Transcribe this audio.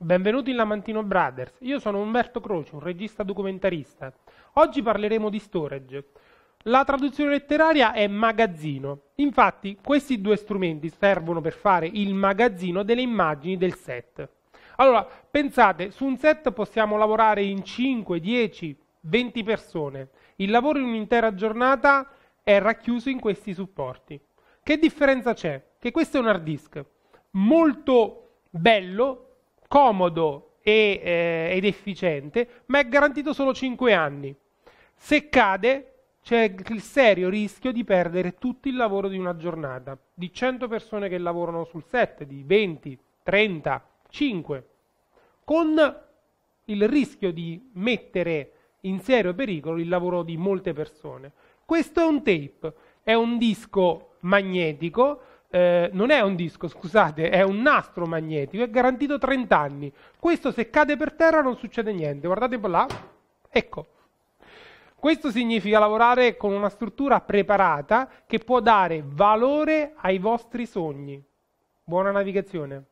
Benvenuti in Lamantino Brothers, io sono Umberto Croce, un regista documentarista. Oggi parleremo di storage. La traduzione letteraria è magazzino. Infatti, questi due strumenti servono per fare il magazzino delle immagini del set. Allora, pensate, su un set possiamo lavorare in 5, 10, 20 persone. Il lavoro in un'intera giornata è racchiuso in questi supporti. Che differenza c'è? Che questo è un hard disk molto bello, comodo e, eh, ed efficiente, ma è garantito solo 5 anni. Se cade c'è il serio rischio di perdere tutto il lavoro di una giornata, di 100 persone che lavorano sul set, di 20, 30, 5, con il rischio di mettere in serio pericolo il lavoro di molte persone. Questo è un tape, è un disco magnetico eh, non è un disco, scusate, è un nastro magnetico, è garantito 30 anni. Questo se cade per terra non succede niente, guardate un po' là, ecco. Questo significa lavorare con una struttura preparata che può dare valore ai vostri sogni. Buona navigazione.